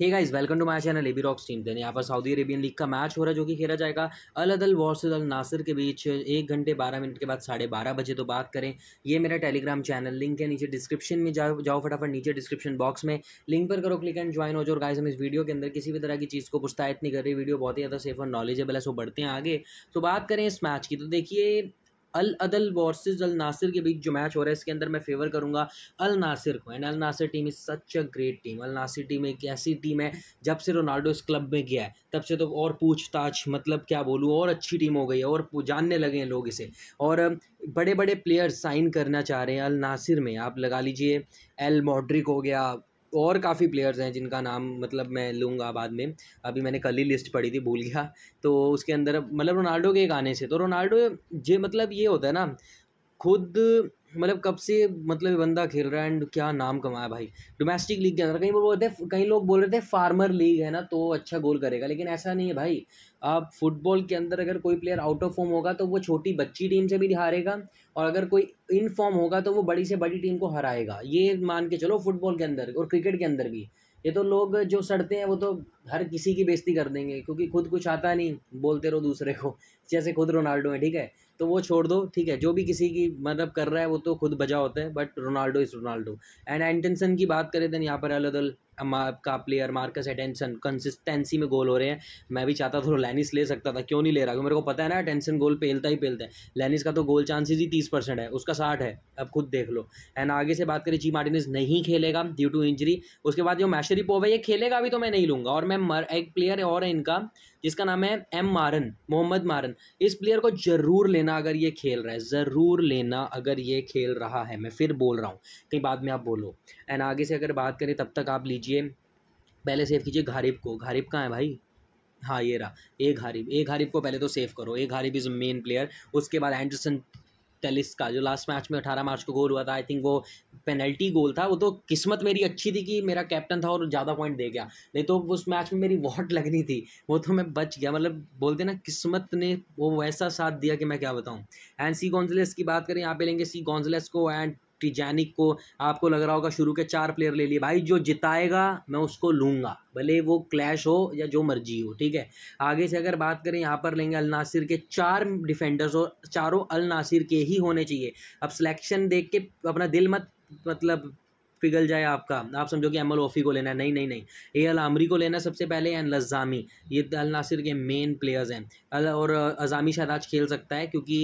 hey guys welcome to my channel AB rocks team then यहाँ पर Saudi Arabian league का match हो रहा है जो कि खेला जाएगा अल अदल वर्सेज अल नासिर के बीच एक घंटे बारह मिनट के बाद साढ़े बारह बजे तो बात करें ये मेरा टेलीग्राम चैनल लिंक है नीचे डिस्क्रिप्शन में जाओ जाओ फटाफट नीचे डिस्क्रिप्शन बॉक्स में लिंक पर करो क्लिक एंड ज्वाइन हो जाओ गाइज हम इस वीडियो के अंदर किसी भी तरह की चीज़ को पुस्तायत नहीं कर रही वीडियो बहुत ही ज़्यादा सेफ और नॉलेजेबल है सो बढ़ते हैं आगे तो बात करें इस मैच की तो देखिए अल अदल वर्सेस अल नासिर के बीच जो मैच हो रहा है इसके अंदर मैं फेवर करूँगा अल नासिर को and Al Nassr team is such a great team Al Nassr team एक ऐसी टीम है जब से रोनाल्डो इस क्लब में गया है तब से तो और पूछताछ मतलब क्या बोलूँ और अच्छी टीम हो गई है और जानने लगे हैं लोग इसे और बड़े बड़े प्लेयर्स साइन करना चाह रहे हैं अल नासिर में आप लगा लीजिए एल मॉड्रिक हो गया और काफ़ी प्लेयर्स हैं जिनका नाम मतलब मैं लूँगा बाद में अभी मैंने कल ही लिस्ट पढ़ी थी भूल गया तो उसके अंदर मतलब रोनाल्डो के गाने से तो रोनाल्डो जे मतलब ये होता है ना खुद मतलब कब से मतलब बंदा खेल रहा है एंड क्या नाम कमाया भाई डोमेस्टिक लीग के अंदर कहीं बोल रहे थे कहीं लोग बोल रहे थे फार्मर लीग है ना तो अच्छा गोल करेगा लेकिन ऐसा नहीं है भाई आप फुटबॉल के अंदर अगर कोई प्लेयर आउट ऑफ फॉर्म होगा तो वो छोटी बच्ची टीम से भी हारेगा और अगर कोई इन फॉर्म होगा तो वो बड़ी से बड़ी टीम को हराएगा ये मान के चलो फुटबॉल के अंदर और क्रिकेट के अंदर भी ये तो लोग जो सड़ते हैं वो तो हर किसी की बेइज्जती कर देंगे क्योंकि खुद कुछ आता नहीं बोलते रहो दूसरे को जैसे खुद रोनाल्डो है ठीक है तो वो छोड़ दो ठीक है जो भी किसी की मतलब कर रहा है वो तो खुद बजा होता है but Ronaldo is Ronaldo and Anderson की बात करें देन यहाँ पर अलदल आपका प्लेयर मार्कस अटेंशन कंसिस्टेंसी में गोल हो रहे हैं मैं भी चाहता था लैनिस ले सकता था क्यों नहीं ले रहा क्योंकि मेरे को पता है ना अटेंशन गोल पेलता ही पेलता है लैनिस का तो गोल चांसेस ही तीस परसेंट है उसका साठ है अब खुद देख लो एंड आगे से बात करें जी मार्टिनिस नहीं खेलेगा ड्यू टू इंजरी उसके बाद जो मैशरी पोव है ये खेलेगा भी तो मैं नहीं लूँगा और मैं मर एक प्लेयर और है इनका जिसका नाम है एम मारन मोहम्मद मारन इस प्लेयर को ज़रूर लेना अगर ये खेल रहा है ज़रूर लेना अगर ये खेल रहा है मैं फिर बोल रहा हूँ कहीं बाद में आप बोलो एंड आगे से अगर बात करें तब तक आप लीजिए कीजिए पहले सेव कीजिए गारिब को गारिब कहाँ है भाई हाँ ये रहा ए गारिब ए गारिब को पहले तो सेव करो ए गारिब इज़ मेन प्लेयर उसके बाद एंडरसन टेलिस का जो लास्ट मैच में अठारह मार्च को गोल हुआ था आई थिंक वो पेनल्टी गोल था वो तो किस्मत मेरी अच्छी थी कि मेरा कैप्टन था और ज़्यादा पॉइंट दे गया नहीं तो उस मैच में मेरी वॉट लगनी थी वो तो मैं बच गया मतलब बोलते ना किस्मत ने वो वैसा साथ दिया कि मैं क्या बताऊँ एंड सी गॉन्जलेस की बात करें यहाँ पे लेंगे सी गॉन्जलेस को एंड टिजैनिक को आपको लग रहा होगा शुरू के चार प्लेयर ले लिए भाई जो जिताएगा मैं उसको लूँगा भले वो क्लैश हो या जो मर्जी हो ठीक है आगे से अगर बात करें यहाँ पर लेंगे अल नासिर के चार डिफेंडर्स और चारों अल नासिर के ही होने चाहिए अब सिलेक्शन देख के अपना दिल मत मतलब पिघल जाए आपका आप समझो कि एमल ओफी को लेना है नहीं नहीं नहीं ए अल आमरी को लेना सबसे पहले एंड लजामी ये अल नासिर के मेन प्लेयर्स हैं और अजामी शायद आज खेल सकता है क्योंकि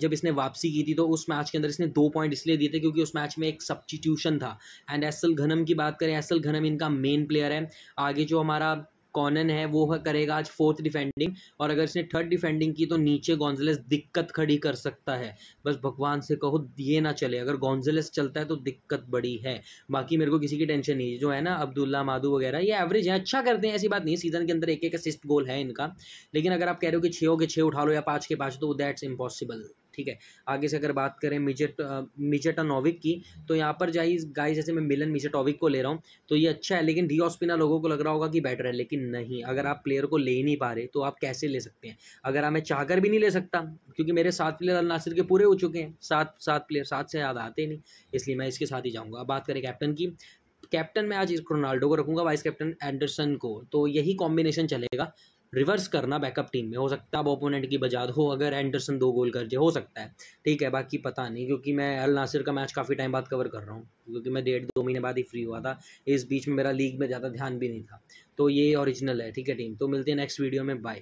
जब इसने वापसी की थी तो उस मैच के अंदर इसने दो पॉइंट इसलिए दिए थे क्योंकि उस मैच में एक सब्सटीट्यूशन था एंड एसल घनम की बात करें एल घनम इनका मेन प्लेयर है आगे जो हमारा कॉनन है वो करेगा आज फोर्थ डिफेंडिंग और अगर इसने थर्ड डिफेंडिंग की तो नीचे गॉन्जलेस दिक्कत खड़ी कर सकता है बस भगवान से कहो ये ना चले अगर गॉन्जलेस चलता है तो दिक्कत बड़ी है बाकी मेरे को किसी की टेंशन नहीं जो है ना अब्दुल्ला माधु वगैरह ये एवरेज है अच्छा करते हैं ऐसी बात नहीं सीजन के अंदर एक एक असिस्ट गोल है इनका लेकिन अगर आप कह रहे हो कि छः हो के छः उठा लो या पाँच के पाँच तो दैट्स इम्पॉसिबल ठीक है आगे से अगर बात करें मिजेट मिजेटानोविक की तो यहाँ पर जाइए गाइस जैसे मैं मिलन मिजेटोविक को ले रहा हूँ तो ये अच्छा है लेकिन डिओस्पिना लोगों को लग रहा होगा कि बेटर है लेकिन नहीं अगर आप प्लेयर को ले ही नहीं पा रहे तो आप कैसे ले सकते हैं अगर मैं चाहकर भी नहीं ले सकता क्योंकि मेरे सात प्लेयर अल नासिर के पूरे हो चुके हैं सात सात प्लेयर सात से याद आते नहीं इसलिए मैं इसके साथ ही जाऊँगा अब बात करें कैप्टन की कैप्टन मैं आज रोनाल्डो को रखूँगा वाइस कैप्टन एंडरसन को तो यही कॉम्बिनेशन चलेगा रिवर्स करना बैकअप टीम में हो सकता है अब ओपोनेंट की बजाद हो अगर एंडरसन दो गोल कर जाए हो सकता है ठीक है बाकी पता नहीं क्योंकि मैं अल नासिर का मैच काफ़ी टाइम बाद कवर कर रहा हूँ क्योंकि मैं डेढ़ दो महीने बाद ही फ्री हुआ था इस बीच में मेरा लीग में ज़्यादा ध्यान भी नहीं था तो ये ओरिजिनल है ठीक है टीम तो मिलते हैं नेक्स्ट वीडियो में बाय